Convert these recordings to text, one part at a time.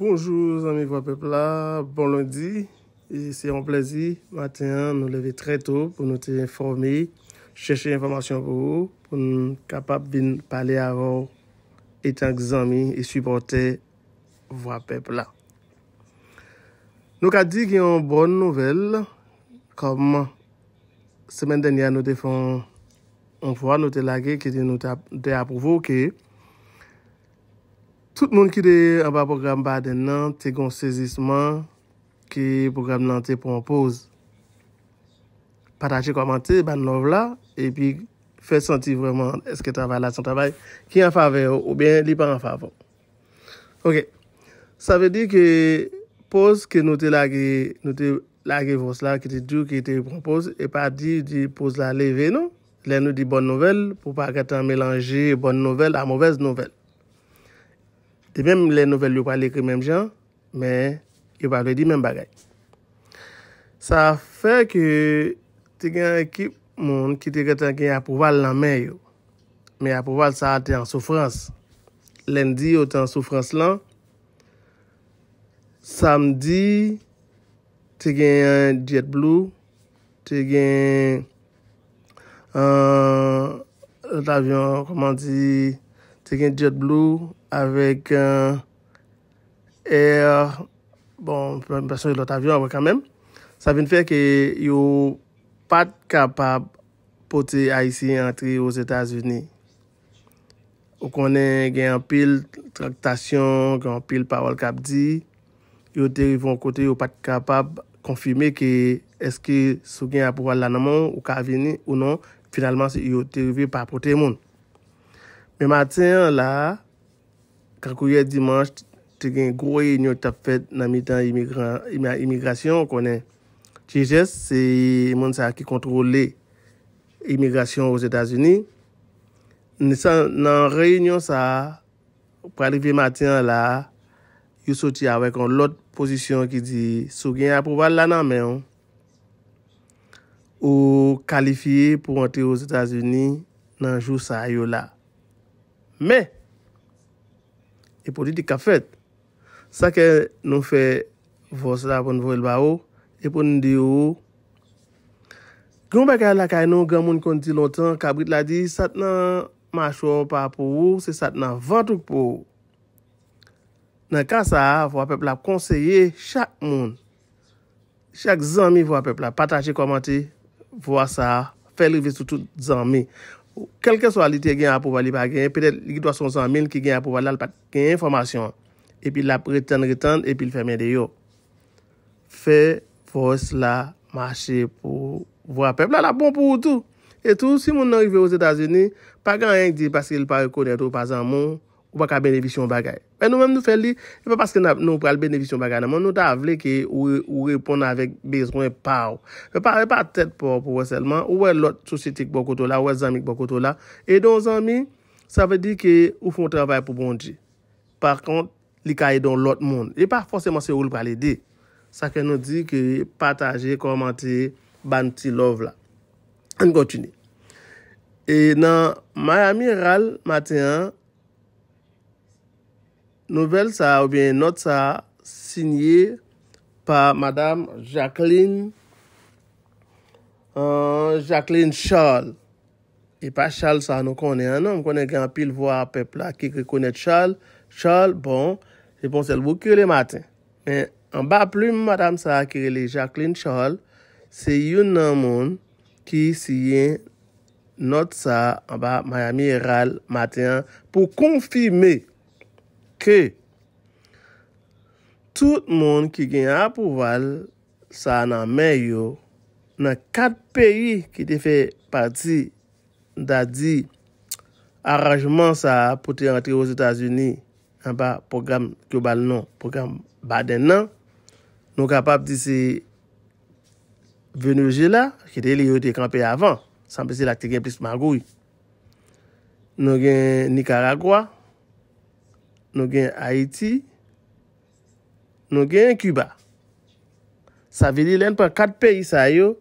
Bonjou zami vwa pepla, bon londi, e se yon plezi, maten nou leve tre to pou nou te informi, cheshe informasyon pou ou, pou nou kapap bin pale avon etan gzami e subote vwa pepla. Nou ka di ki yon bon nouvel, kom semen denya nou te fon, nou te lage ki de nou te aprovoke. Tout moun ki de an pa program ba den nan, te kon sezisman ki program nan te pon pose. Patache komante, ban nou vla, e pi fè senti vreman eske travay la son travay ki an fave ou bien li pan an fave. Ok, sa ve di ki pose ke nou te lage vos la ki te djou ki te pon pose e pa di di pose la leve nou. Le nou di bon nouvel pou pa gata melange bon nouvel a mouvez nouvel. De mèm lè nouvel yo pa lè kè mèm jan, mè yo pa lè di mèm bagay. Sa fè kè te gen ekip moun ki te gen apouval nan mè yo. Mè apouval sa a te an soufrans. Lèndi yo te an soufrans lan. Samdi te gen jet blue. Te gen... An avyon, koman di... Se gen JetBlue avèk, e, uh, bon, mwen bason yon lot avyon avèk kèmèm, sa ven fè kè yon pat kapab pote a yisi yon atri yon Etats-Unis. Ou konen gen yon pil traktasyon, gen yon pil pawal kap di, yon terivyon kote yon pat kapab konfime kè eske sou gen apowa lanamon ou ka avini ou non, finalman se yon terivyon pa pote yon moun. Me matin la, kakouye dimanj te gen gwoye inyo tap fet nan mi tan imigrasyon konen. Tijes se moun sa ki kontrole imigrasyon wos Etats-Unis. Nisan nan reynyon sa, pralive matin la, non, yo soti avek an lot posisyon ki di sou gen apouval la nan men. Ou kalifiye pou ante wos Etats-Unis nan jou sa yo la. Me, e pou di di ka fet, sa ke nou fe vòs la pou nou vò il ba ou, e pou nou di ou. Goun beka la kay nou, gen moun kon di lontan, kabrit la di, sat nan machon pa pou ou, se sat nan vantouk pou ou. Nan ka sa, vò apèp la konseye chak moun. Chak zanmi vò apèp la, patache komanti, vò sa, fe li vè soutout zanmi. ou kelke so alite gen apouvali pa gen, pedet li gwa son san min ki gen apouvali al, pa gen informasyon, epi la reten reten, epi l fèmen de yo. Fè, fòs la, mâche pou vwa pep, la la bon pou ou tou, etou, si moun nan yve ou Zeta Zeni, pa gen yeng di, paske l pa rekonen tou, pasan moun, Ou pa ka benevisyon bagay. Men nou men nou fè li, e pa paske nou pral benevisyon bagay nan, men nou ta avle ke ou repon avèk bezwen pa ou. E pa tèt pou wè selman, ou wè lot sosyetik bokotola, ou wè zami bokotola. E don zami, sa vè di ke ou fon travay pou bon di. Par kont, li ka y don lot moun. E pa forceman se ou lupal edi. Sa ke nou di ke pataje, komante, bantilov la. An gòtini. E nan mayami ral maten an, Nouvel sa oubyen not sa sinye pa madame Jacqueline, euh, Jacqueline Charles. E pa Charles sa nou konen an, non? konen gen apil vwa pepla ki kre konen Charles. Charles, bon, jeponsel vwokyo le maten. En ba plume madame sa akirele Jacqueline Charles, se yon nan moun ki siyen not sa en ba Miami Herald maten pou konfimey. ke tout moun ki gen apouval sa nan men yo nan kat peyi ki te fe pati da di aranjman sa pou te rentre ou Zutazuni an pa program kyo bal non, program baden nan nou kapap di se venu je la, ki te li yo te kampe avan sanpe se la te gen plis magoui nou gen Nicaragua Nou gen Haïti, nou gen Kuba. Sa vili len pa kat peyi sa yo,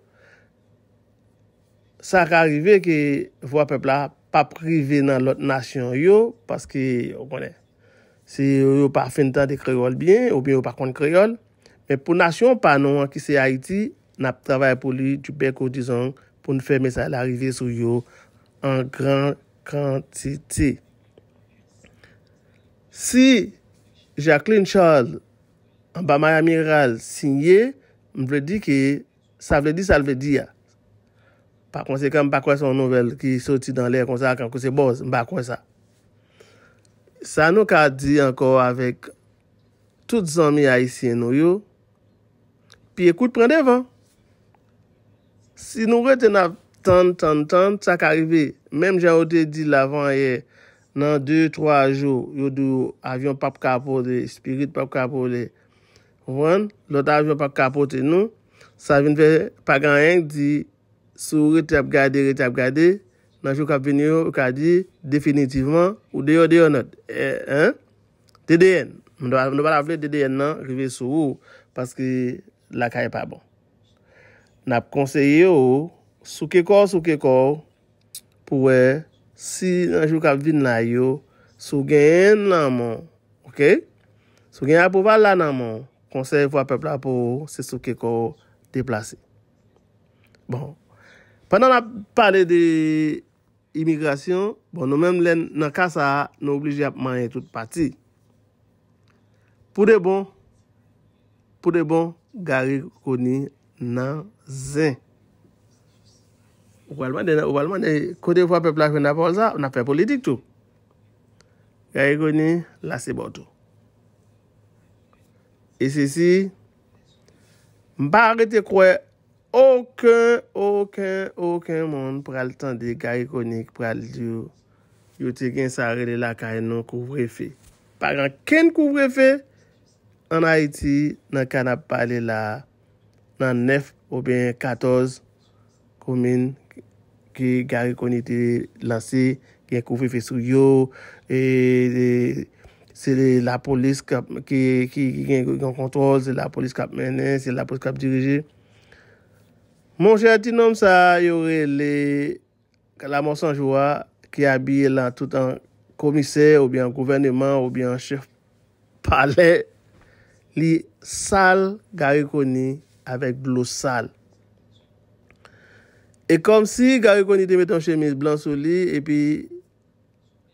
sa ka rive ke vwa pepla pa prive nan lot nasyon yo, paske, ou konen, se yo yo pa fin tan de Kreyol bien, ou bien yo pa kon Kreyol, men pou nasyon pa nou an ki se Haïti, nap travay pou li, pou nou fèmè sa l'arive sou yo an gran kantitey. Si Jacqueline Charles an ba maya miral sinye, m vre di ki sa vre di sa l vre di ya. Pa konse kam pa kwen son nouvel ki soti dan lè kon sa kan kwen se boz, m pa kwen sa. Sa nou ka di anko avèk tout zanmi a isye nou yo, pi ekout pren devan. Si nou reten ap tan tan tan, sa ka rive, menm jan ou de di lavan e... nan 2-3 jou, yo dou avyon pap kapote, spirit pap kapote, ouvan, lot avyon pap kapote nou, sa vin fe paganyen ki di, sou retyap gade, retyap gade, nan jou kap venye yo, yo ka di, definitivman, ou deyo deyo not, e, e, e, dede yen, m do pa la vle dede yen nan, rive sou ou, paske laka e pa bon. Nap konseye yo, sou kekou, sou kekou, pou e, Si nanjou kap vin la yo, sou gen yon nanman, ok? Sou gen apouval la nanman, konsey vwa pepla pou se sou keko deplase. Bon, pandan la pale de imigrasyon, bon, nou menm len nan kasa a, nou obligi ap manye tout pati. Pou de bon, pou de bon, gari koni nan zin. Ouwalman de, ouwalman de, kote fwa pepla kwen apol sa, ou na fè politik tou. E gari koni, la se bon tou. E sisi, mba arre te kwe, okon, okon, okon moun pral tan de gari koni pral diyo, yote gen sarre de la kane nou kouvre fe. Paran ken kouvre fe, an Haiti, nan kanap pale la, nan 9 ou ben 14 koumeni, ki gari koni te lansi, gen koufe fesou yo, e, e, se la polis kap, ki gen kontrol, se la polis kap menen, se la polis kap dirije. Mon chè, ti nom sa, yore le kalamonsanjwa, ki abye lan tout an komise, oubyan kouvenneman, oubyan chè palè, li sal gari koni avèk blos sal. E kom si gary koni te met an chemise blan sou li, epi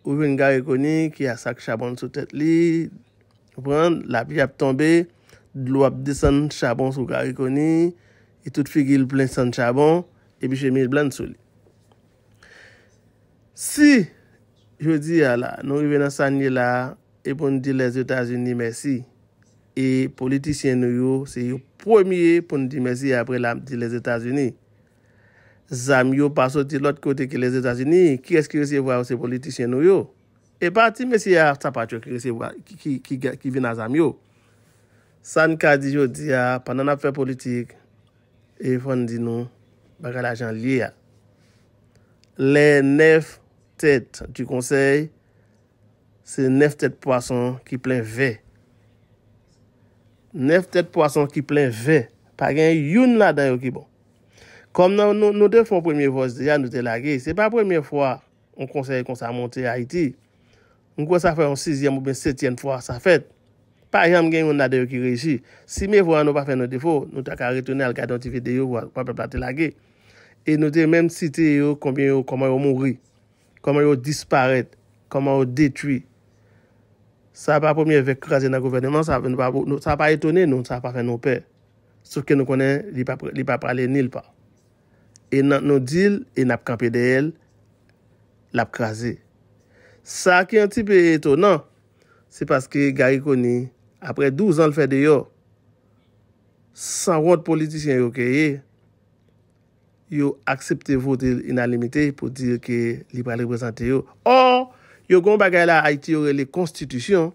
ouven gary koni ki a sak chabon sou tet li, la pi ap tombe, lwap de san chabon sou gary koni, e tout figil plen san chabon, epi chemise blan sou li. Si, yo di ya la, nou yu ven an sanye la, epon di les Etats-Unis, merci. E politisyen nou yo, se yo premier pon di merci apre la ap di les Etats-Unis. Zam yo pa soti lot kote ki les Etats-Unis, ki eski resye vwa ou se politisyen nou yo? E ba ti mesi ya tapatyo ki resye vwa, ki vi nan zam yo. San kadi yo di ya, panan apre politik, evon di nou, baga la jan liye ya. Le nef tet du konsey, se nef tet poason ki plen ve. Nef tet poason ki plen ve, pa gen yun la dayo ki bon. Kom nou nou defon premye fwa zya nou te lage, se pa premye fwa on konsey kon sa monte Haiti, nou kon sa fwe yon 6e ou ben 7e fwa sa fwe, pa yon gen yon nade yon ki reji. Si me fwa nou pa fwe nou defo, nou ta ka retone al gade yon TV de yon, wap pa pa te lage. E nou te menm site yon konbyen yon koman yon mouri, koman yon disparet, koman yon detwi. Sa pa premye vek krasi nan govwerneman, sa pa etone nou, sa pa fwe nou pe, souke nou konen li pa prale nil pa. E nan nou dil, e nan ap kampe de el, l ap kwa ze. Sa ki an ti pe eto nan, se paske gari koni, apre 12 an l fè de yo, san wot politisyen yo kèye, yo aksepte voti inalimite pou dir ki libal represente yo. Or, yo kon bagay la Haiti yore le konstitusyon,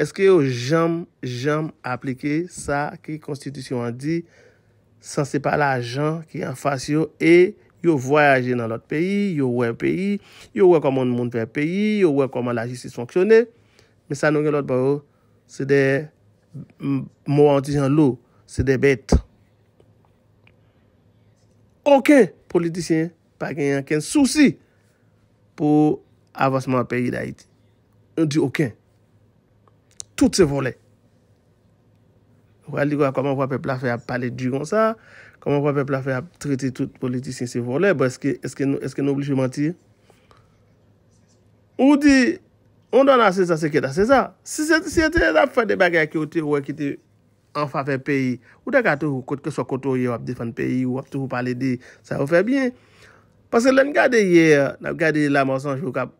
eske yo jem aplike sa ki konstitusyon an di? San se pa la jan ki an fasyon e yo voyaje nan lot peyi, yo wè peyi, yo wè koman moun peyi, yo wè koman la jistis fonksyonè. Mè sa nou gen lot ba yo, se de mou an di jan lò, se de bet. Okè politisyen pa gen yon ken souci pou avansman peyi da iti. On di okè, tout se volè. Wè li gwa koman wè pe plafè ap pale diyon sa, koman wè pe plafè ap triti tout politi sinse volè, bo eske nou bli fè manti? Ou di, on don la se sa seke da se sa, si se te ap fè de bagay ki wè ki te anfa fè peyi, ou de gwa te wè kote ke so kote wè wè ap defan peyi, wè ap tou wè pale di, sa wè fè bien. Pase lè n'gade ye, n'ap gade la monsanj wè wè kap,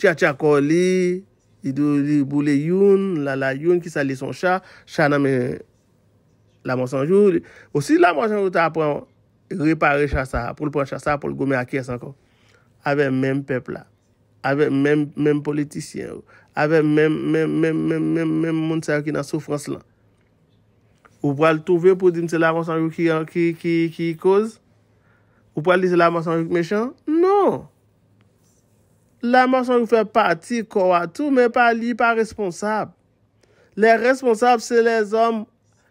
tia tia kolè, I do li bou le youn, la la youn ki sa li son chan, chan nan men la monsanjou. Osi la monsanjou ta apre repare chan sa, apre le pre chan sa, apre le gome akè san kon. Ave menm pepl la, ave menm politisyen, ave menm mounsè wè ki nan soufrans lan. Ou pral touve pou di mse la monsanjou ki yi koz, ou pral di mse la monsanjou mechè, nou. La morsan nou fè pati kwa tou mè pa li pa responsab. Le responsab se le zom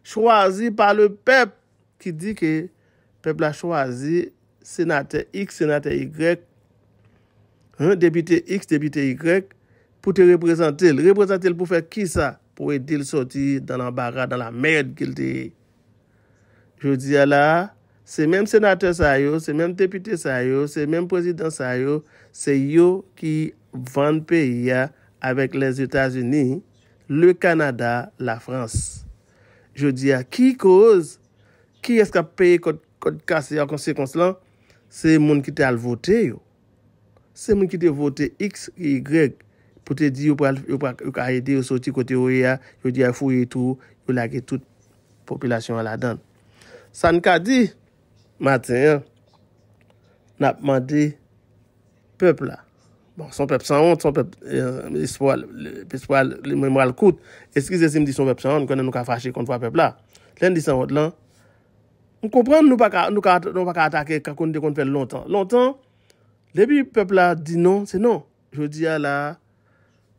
chwazi pa le pep ki di ki pep la chwazi senate x, senate y. Debite x, debite y pou te represente. Represente pou fè ki sa pou eti l soti dan la mèd gil te. Je di ala... Se menm senate sa yo, se menm depite sa yo, se menm prezident sa yo, se yo ki vande peya avek les Etats-Unis, le Kanada, la France. Yo di a ki koz, ki eska peye kod kase ya konsekons lan, se moun ki te al vote yo. Se moun ki te vote x, y, pou te di yo ka ede yo soti kote yo ya, yo di a fou yo tou, yo lage tout popilasyon ala dan. San ka di... Maten, nap mandi, pep la. Bon, son pep sa ond, son pep, euh, espoal, espoal, lemoral kout, eskize si m di son pep sa ond, konen nou ka fache kontwa pep la. Len di sa ond lan, m kompren nou pa ka atake kakoun de kontwen lontan. Lontan, lebi pep la di non, se non. Je di ala,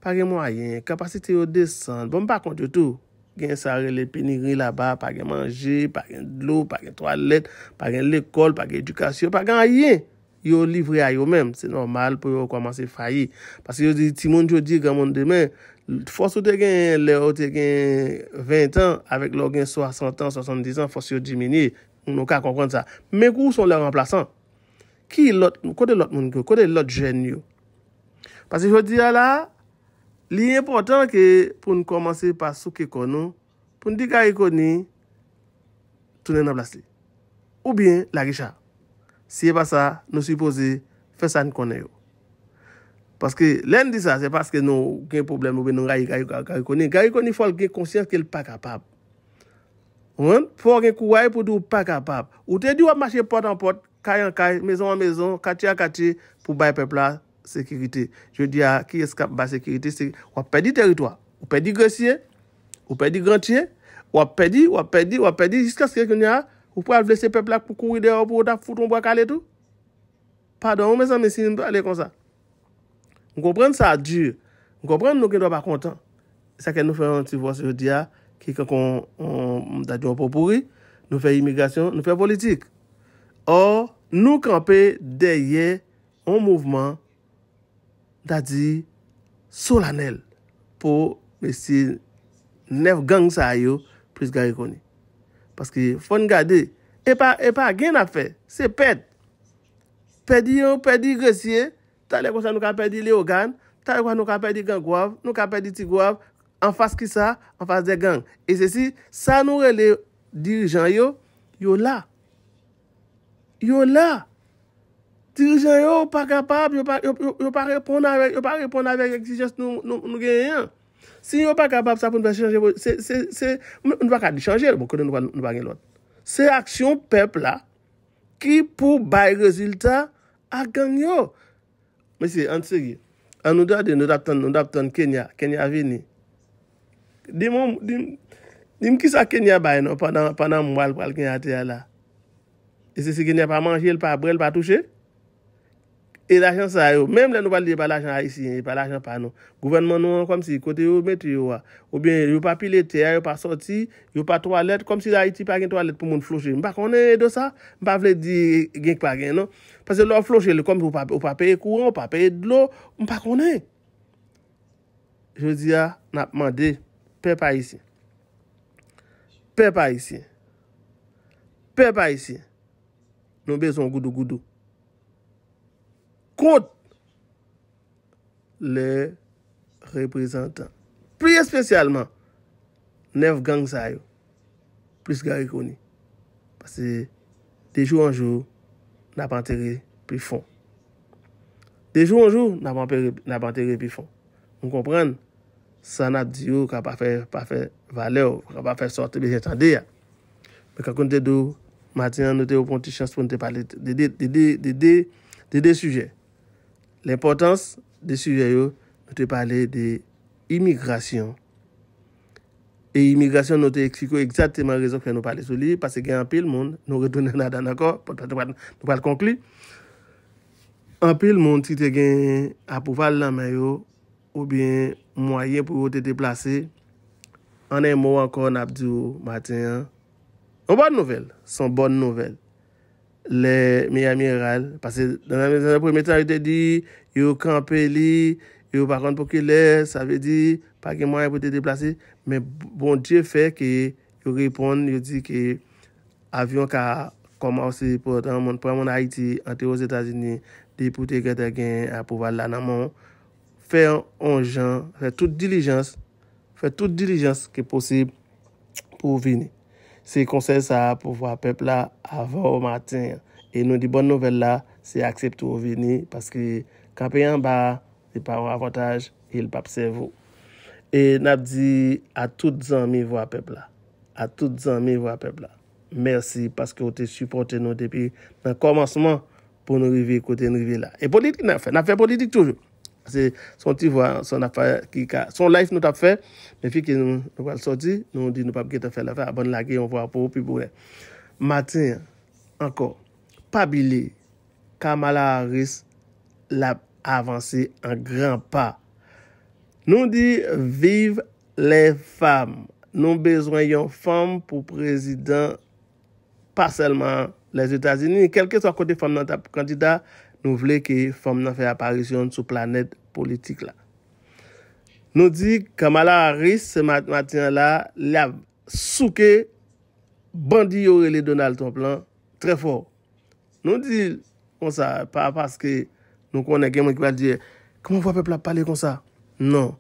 pagi mwayen, kapasite yo desen, bon pa kont yo tou. gen sa re le peniri la ba, pa gen manje, pa gen lou, pa gen toalet, pa gen l'ekol, pa gen edukasyon, pa gen a ye, yo livre a yo men. Se normal pou yo komanse fayi. Pase yo di, ti moun yo di, gen moun de men, fos yo te gen le ou te gen 20 an, avek lò gen 60 an, 70 an, fos yo di meni, nou ka konkwant sa. Men kou son le remplasan? Ki lot, kote lot moun kou, kote lot jen yo? Pase yo di ya la, Liye important ke pou nou komanse pa souke konou, pou nou di gayi koni, tounen nan plas li. Ou bien, la gisha. Siye pa sa, nou sipoze, fesan konen yo. Paske, len di sa, sepaske nou gen problem oube nou gayi gayi koni. Gayi koni fol gen konsyans ke l pa kapap. Ou en, fol gen kouway pou dou pa kapap. Ou te di wap mache pot an pot, kaj an kaj, mezon an mezon, kati an kati, pou bay pe plas. sekerite. Je di a ki eskap ba sekerite. Ou ap pedi teritoa. Ou pedi gresye. Ou pedi grantye. Ou ap pedi, ou ap pedi, ou ap pedi, jiska sken ki nou ya. Ou pou avlesse pepla pou kou ide ou pou ou ta foute ou mwa kale tout. Pardon, ou mwen san mesine pou ale kon sa. Nou komprende sa a dure. Nou komprende nou ken do pa kontan. Sa ke nou fè an ti vwa se di a ki kan kon dati ou pou pouri. Nou fè imigrasyon, nou fè politik. Or, nou kampe deye an mouvman da di solanel pou mesi nef gang sa yo pris garikoni. Paske fon gade, epa e gen a fe, se pet. Pet di yo, pet di gresye, ta le kwa sa nou ka pet di le ogan, ta le kwa nou ka pet di gang wav, nou ka pet di ti wav, an fas ki sa, an fas de gang. E se si, sa nou re le dirijan yo, yo la, yo la. Dirijen yo pa kapab, yo pa repon avèk, yo pa repon avèk ekzijest nou genyen. Si yo pa kapab sa pou nou va chanje, nou va ka di chanje, bon, nou va genyon. Se aksyon pep la, ki pou bay rezultat, a genyon. Mèsi, ansegi, an nou da de nou dap ton Kenya, Kenya vini. Dim ki sa Kenya bay nou panan mou al pwal Kenya tè ya la. E se si Kenya pa manje, el pa brel, pa touche. E l'achan sa yo. Mem le nou pa liye pa l'achan a yisi. Yon pa l'achan pa nou. Gouvernman nou an kom si kote yo metri yo a. Ah. Ou bien yo pa pil ete, yo pa soti, yo pa toalet. Kom si la iti pa gen toalet pou moun floshe. Mpa konen de sa. Mpa vle di gen kpa gen nou. Pase lò floshe le kom ki ou pa peye kou an, ou pa peye dlo. Mpa konen. Josia nan ap mande. Pe pa yisi. Pe pa yisi. Pe pa yisi. Non be son goudou goudou. kont le reprezentant. Priye spesyalman, nev gang sa yo, plis gare koni. Pase, de jou an jou, n'ap anteri pi fon. De jou an jou, n'ap anteri pi fon. Mwen kompren, sanat diyo ka pa fe valeo, ka pa fe sorti bi jentande ya. Mwen kakon te dou, matinan nou te ou pon ti chans pou nou te pali, de de sujey. L'importans desi yoyo, nou te pale de imigrasyon. E imigrasyon nou te eksiko eksatèman rezon kwen nou pale sou li, pase gen apil moun nou redounen adan akor, potpate nou pale konkli. Apil moun ti te gen apouval nan mayo, ou bien mwayen pou yo te deplase, anè mou ankon ap diyo maten. An bon nouvel, son bon nouvel. Le miyami ral. Pase nan an premetan yo te di, yo kampe li, yo pa kante pou ki le, sa ve di, pa ki mwa yo pou te deplase. Men bon diye fe ki yo repon, yo di ki avyon ka kama ouse pou an moun Haiti, an te ouse Etasini, di pou te gete gen, an pou val la nan moun. Fe an jan, fe tout dilijans, fe tout dilijans ki posib pou vini. Se konsel sa pou vwa pepla avan ou maten. E nou di bon nouvel la, se aksept ou vini. Paske kapen an ba, se pa avan avantage, e l pap se vwo. E nap di, a tout zan mi vwa pepla. A tout zan mi vwa pepla. Mersi, paske ou te supporte nou depi nan komanseman pou nou rive kote nou rive la. E politik nan fe, nan fe politik tou vwe. Son tivwa, son lafay ki ka Son laif nou tap fe Men fi ki nou wale soti Nou di nou pap ki te fe lafay Abon la ki yon vwa pou Matin, anko Pabili, Kamala Harris La avansi an gran pa Nou di vive le fam Nou bezwen yon fam pou prezident Pa selman les Etats-Unis Kelke sa kote fam nou tap kandida Nou vle ke fòm nan fè aparisyon sou planet politik la. Nou di Kamala Harris se matyan la, la souke bandi yorele Donald Trump lan, tre fòr. Nou di kon sa, pa paske nou konen gen mwen kwa diye, kwa mwen fwa pep la pale kon sa? Non.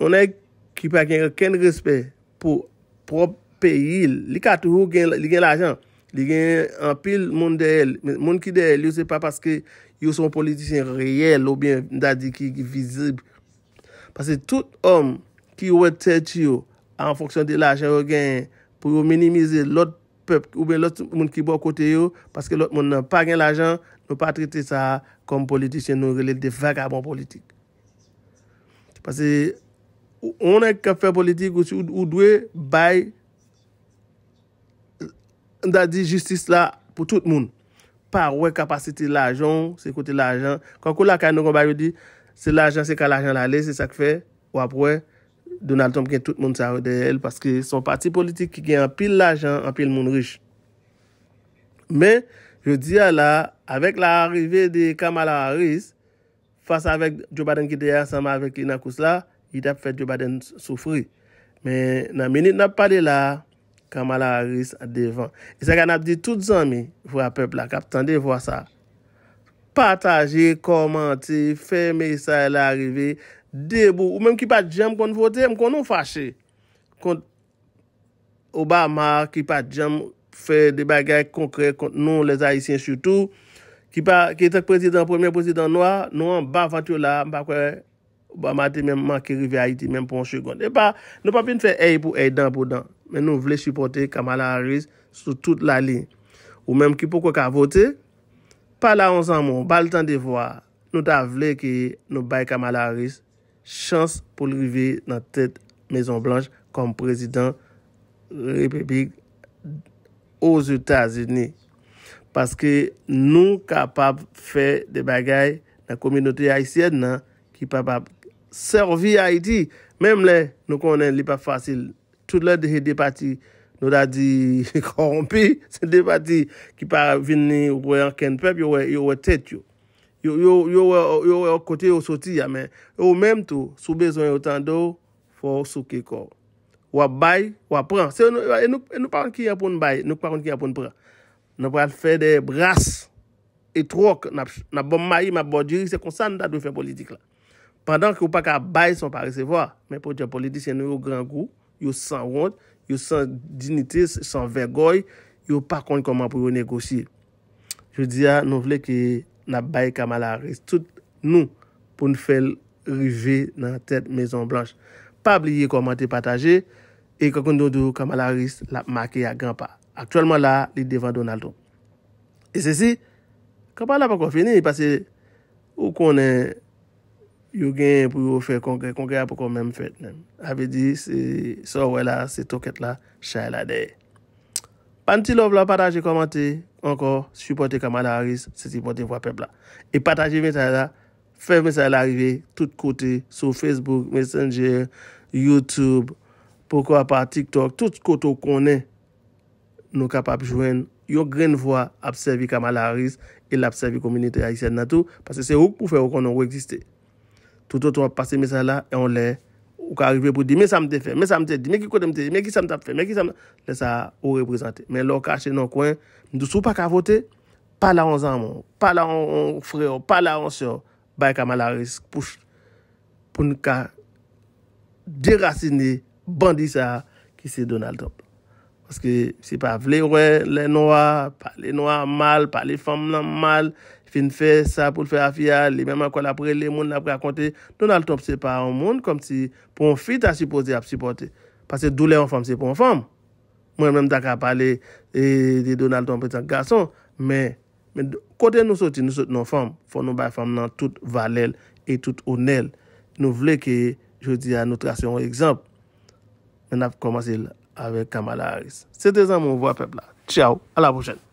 Non ek ki pa non. gen ken respè, pou prop peyi li ka toujou gen l'ajan. li gen apil moun de el, moun ki de el yo se pa paske yo son politisyen reyel, ou bien nda di ki vizib. Pase tout om ki ouwe tèti yo, an foksyon de l'ajen yo gen, pou yo minimize lot pep, ou ben lot moun ki bo kote yo, paske lot moun nan pa gen l'ajen, nou pa trite sa kom politisyen nou relèl de vagabon politik. Pase ou onè kap fè politik, ou dwe baye, nda di jistis la pou tout moun. Par wè kapasiti l'ajan, se kote l'ajan. Konkou la kan nou kon bayou di, se l'ajan se ka l'ajan la lè, se sa k fè, wè ap wè, Donald Trump gen tout moun sa rèdèl, paske son parti politik ki gen an pil l'ajan, an pil moun rèj. Mè, yo di a la, avèk la arrivè de Kamala Harris, fasa avèk Djo Baden Gidea, sama avèk Inakos la, yi dèp fè Djo Baden soufri. Mè nan menit nan pade la, Kamala Harris a devan. E se kan ap di tout zanmi, vwa pep la kap, tande vwa sa. Pataje, komanti, feme sa la rive, debou, ou menm ki pa djem kon vwote, m kon nou fache. Kon Obama, ki pa djem fe de bagay konkre kont nou le Zayisin sütou, ki pa, ki etek prezident, premier prezident noua, nouan ba vantyo la, m pa kwe, Obama te menm manke rive a iti, menm pon chugon. E pa, nou pa pi nou fe ey pou ey dan pou dan. Men nou vle chupote Kamala Harris sou tout la li. Ou menm ki pou kwa ka vote, pa la onsamon, bal tan de vwa, nou ta vle ki nou bay Kamala Harris chans pou lrivi nan tet Maison Blanche kom prezident republik ou Zutazini. Paske nou kapap fe de bagay nan kominoti Haitien nan ki papap servi Haiti. Menm le nou konen li pa fasil. chou lè de hè de pati nou da di konpè, se de pati ki pa vinè ou pou yon kenpep yon wè tèt yon. Yon wè kote yon soti yamen. Yon wè ou mèm tou, sou bezon yon tando, fò ou sou kekor. Wè bay, wè pran. Se nou e e paran ki yon pou nou bay, nou paran ki yon pou nou pran. Nou paran fè de bras, etrok, na bomayi, ma bodjeri, se konsan nou da dwen fè politik la. Pendan ki ou pa ka bay, son pa resevo a, men pou djen politik, se nou yon gran kou, yo san ronde, yo san dinite, san vergoy, yo pa kon koman pou yo negosye. Je di ya, nou vle ki na bay Kamala Harris, tout nou pou nou fel rive nan tèd Maison Blanche. Pa bliye koman te pataje, e kakoun do Kamala Harris la makè ya gampan. Aktualman la, li devan Donaldo. E se si, Kamala pa kon fene, e pase ou kon e Yo gen pou yo fè kongre, kongre apokon menm fèt menm. Ape di, se sor wè la, se tokèt la, chan la dey. Pan ti lò vla pataje komante, ankor, suporte Kamala Harris, se suporte vwa pepla. E pataje menm ta la, fè menm sa l'arive, tout kote, sou Facebook, Messenger, YouTube, pokwa pa TikTok, tout kote ou konen, nou kapap jwen, yo gen vwa, apsevi Kamala Harris, el apsevi kominite a Ysen Nato, pase se ou pou fè wakon nou wè existe. Tou tou tou ap pase me sa la e on le ou ka arrive pou di me sa mte fe, me sa mte di, me ki kote mte di, me ki sa mte ap fe, me ki sa mte ap fe, le sa ou reprezenti. Men lou ka che nou kwen, nou sou pa ka vote, pa la an zan moun, pa la an freon, pa la an sion, bay ka mala risk pou nou ka derasini bandi sa ki se Donald Trump. Paske se pa vle wè le noua, pa le noua mal, pa le fom lan mal. fin fè sa pou l fè a fia, li menman kon apre, li moun apre akonte, Donald Trump se pa an moun, konm si pon fit a sipoze ap sipote, pase dou le an fòm se pon fòm. Mwen menm tak ap pale, li Donald Trump pe tan gason, men kote nou soti, nou soti nou fòm, fon nou bay fòm nan tout valel, et tout onel. Nou vle ke, jou di an nou trasyon, ekzamp, men ap komansil ave Kamala Harris. Se te zan moun wapèp la. Tchiao, ala boujè.